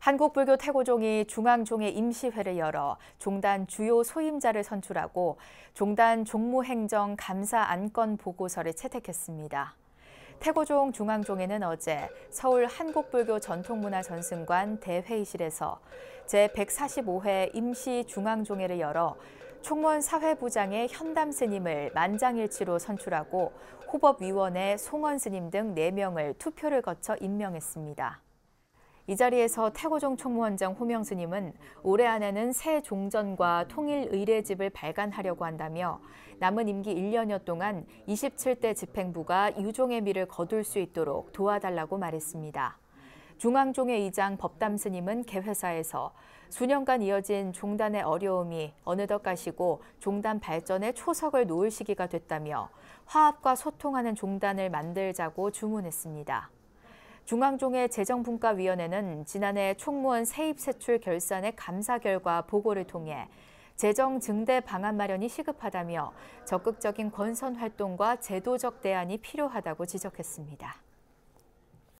한국불교 태고종이 중앙종의 임시회를 열어 종단 주요 소임자를 선출하고 종단 종무행정 감사 안건 보고서를 채택했습니다. 태고종 중앙종에는 어제 서울 한국불교 전통문화전승관 대회의실에서 제145회 임시 중앙종회를 열어 총원 사회부장의 현담 스님을 만장일치로 선출하고 호법위원회 송원 스님 등 4명을 투표를 거쳐 임명했습니다. 이 자리에서 태고종 총무원장 호명스님은 올해 안에는 새 종전과 통일 의례집을 발간하려고 한다며 남은 임기 1년여 동안 27대 집행부가 유종의 미를 거둘 수 있도록 도와달라고 말했습니다. 중앙종회 의장 법담스님은 개회사에서 수년간 이어진 종단의 어려움이 어느덧 가시고 종단 발전에 초석을 놓을 시기가 됐다며 화합과 소통하는 종단을 만들자고 주문했습니다. 중앙종회 재정분과위원회는 지난해 총무원 세입세출 결산의 감사 결과 보고를 통해 재정 증대 방안 마련이 시급하다며 적극적인 권선 활동과 제도적 대안이 필요하다고 지적했습니다.